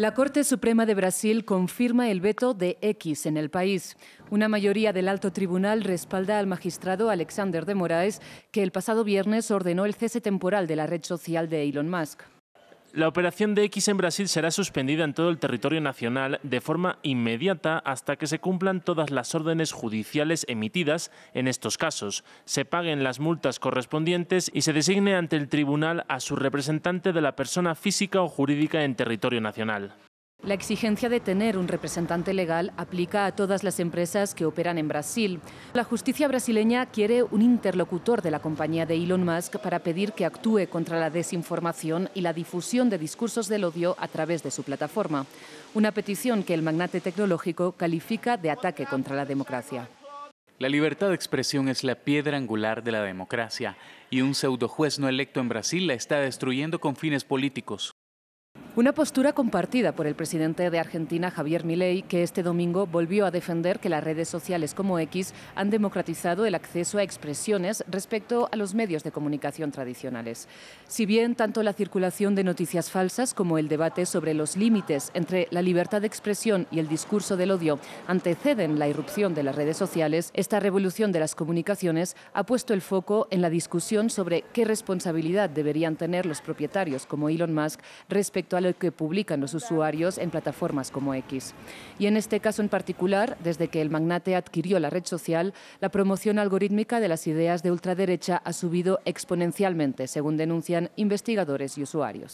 La Corte Suprema de Brasil confirma el veto de X en el país. Una mayoría del alto tribunal respalda al magistrado Alexander de Moraes, que el pasado viernes ordenó el cese temporal de la red social de Elon Musk. La operación de X en Brasil será suspendida en todo el territorio nacional de forma inmediata hasta que se cumplan todas las órdenes judiciales emitidas en estos casos, se paguen las multas correspondientes y se designe ante el tribunal a su representante de la persona física o jurídica en territorio nacional. La exigencia de tener un representante legal aplica a todas las empresas que operan en Brasil. La justicia brasileña quiere un interlocutor de la compañía de Elon Musk para pedir que actúe contra la desinformación y la difusión de discursos del odio a través de su plataforma, una petición que el magnate tecnológico califica de ataque contra la democracia. La libertad de expresión es la piedra angular de la democracia y un pseudo no electo en Brasil la está destruyendo con fines políticos. Una postura compartida por el presidente de Argentina, Javier Milei, que este domingo volvió a defender que las redes sociales como X han democratizado el acceso a expresiones respecto a los medios de comunicación tradicionales. Si bien tanto la circulación de noticias falsas como el debate sobre los límites entre la libertad de expresión y el discurso del odio anteceden la irrupción de las redes sociales, esta revolución de las comunicaciones ha puesto el foco en la discusión sobre qué responsabilidad deberían tener los propietarios como Elon Musk respecto a lo que publican los usuarios en plataformas como X. Y en este caso en particular, desde que el magnate adquirió la red social, la promoción algorítmica de las ideas de ultraderecha ha subido exponencialmente, según denuncian investigadores y usuarios.